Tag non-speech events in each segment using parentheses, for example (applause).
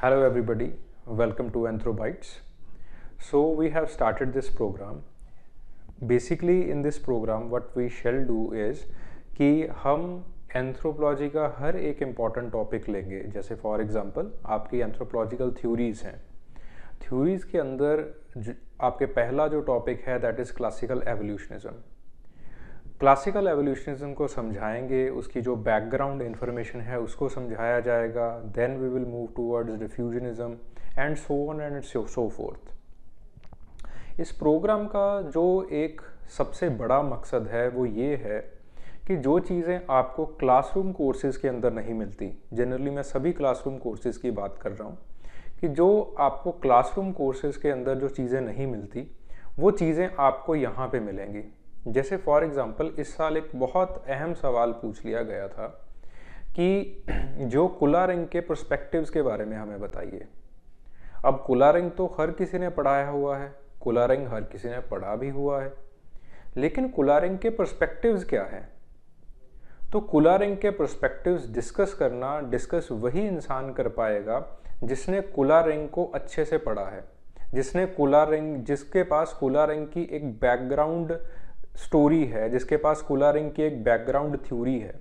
Hello everybody, welcome to Anthrobytes. So we have started this program. Basically in this program what we shall do is कि हम anthropology का हर एक important topic लेंगे जैसे for example आपकी anthropological theories हैं theories के अंदर आपके पहला जो टॉपिक है that is classical evolutionism classical evolutionism को समझाएंगे उसकी जो बैकग्राउंड इन्फॉर्मेशन है उसको समझाया जाएगा then we will move towards diffusionism and so on and so forth इस प्रोग्राम का जो एक सबसे बड़ा मकसद है वो ये है कि जो चीज़ें आपको क्लासरूम कोर्सेज़ के अंदर नहीं मिलती जनरली मैं सभी क्लासरूम कोर्सेज़ की बात कर रहा हूँ कि जो आपको क्लासरूम कोर्सेज़ के अंदर जो चीज़ें नहीं मिलती वो चीज़ें आपको यहाँ पे मिलेंगी जैसे फॉर एग्ज़ाम्पल इस साल एक बहुत अहम सवाल पूछ लिया गया था कि (clears throat) जो कुला रंग के प्रस्पेक्टिव्स के बारे में हमें बताइए अब कुला रंग तो हर किसी ने पढ़ाया हुआ है कुला रंग हर किसी ने पढ़ा भी हुआ है लेकिन कुला रंग के प्रस्पेक्टिव्स क्या हैं तो कुला रंग के प्रस्पेक्टिव्स डिस्कस करना डिस्कस वही इंसान कर पाएगा जिसने कुला रंग को अच्छे से पढ़ा है जिसने कुला रंग जिसके पास कुला रंग की एक बैकग्राउंड स्टोरी है जिसके पास कुलारिंग की एक बैकग्राउंड थ्योरी है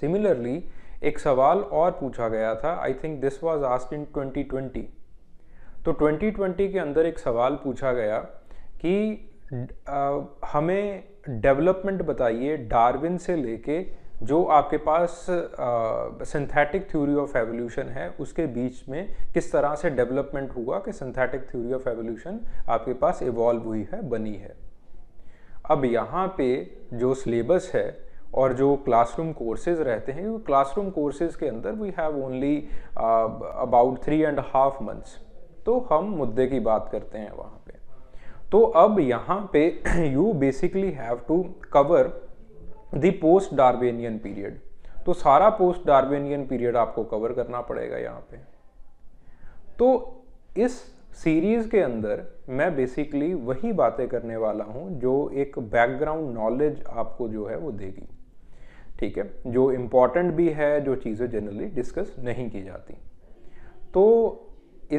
सिमिलरली एक सवाल और पूछा गया था I think this was asked in 2020 तो 2020 के अंदर एक सवाल पूछा गया कि आ, हमें डेवलपमेंट बताइए डार्विन से लेके जो आपके पास सिंथेटिक थ्योरी ऑफ एवोल्यूशन है उसके बीच में किस तरह से डेवलपमेंट हुआ कि सिंथेटिक थ्योरी ऑफ एवोल्यूशन आपके पास इवॉल्व हुई है बनी है अब यहाँ पे जो सिलेबस है और जो क्लासरूम कोर्सेज रहते हैं क्लासरूम कोर्सेज के अंदर we have only about three and half months तो हम मुद्दे की बात करते हैं वहाँ पे तो अब यहाँ पे you basically have to cover the post Darwinian period तो सारा पोस्ट डार्वेनियन पीरियड आपको कवर करना पड़ेगा यहाँ पे तो इस सीरीज़ के अंदर मैं बेसिकली वही बातें करने वाला हूँ जो एक बैकग्राउंड नॉलेज आपको जो है वो देगी ठीक है जो इम्पॉर्टेंट भी है जो चीज़ें जनरली डिस्कस नहीं की जाती तो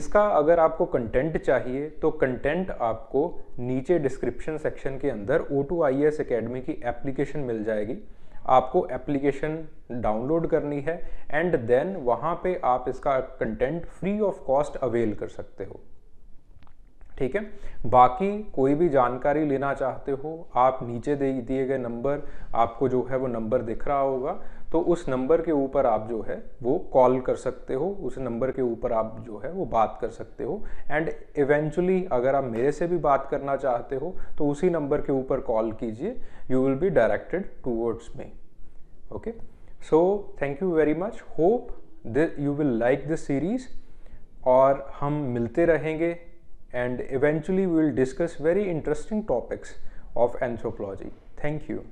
इसका अगर आपको कंटेंट चाहिए तो कंटेंट आपको नीचे डिस्क्रिप्शन सेक्शन के अंदर O two I S academy की एप्लीकेशन मिल जाएगी आपको एप्लीकेशन डाउनलोड करनी है एंड देन वहाँ पे आप इसका content free of cost avail कर सकते हो ठीक है बाकी कोई भी जानकारी लेना चाहते हो आप नीचे दे दिए गए नंबर आपको जो है वो नंबर दिख रहा होगा तो उस नंबर के ऊपर आप जो है वो कॉल कर सकते हो उस नंबर के ऊपर आप जो है वो बात कर सकते हो एंड इवेंचुअली अगर आप मेरे से भी बात करना चाहते हो तो उसी नंबर के ऊपर कॉल कीजिए you will be directed towards me okay so thank you very much hope you will like this series और हम मिलते रहेंगे and eventually we will discuss very interesting topics of anthropology. Thank you.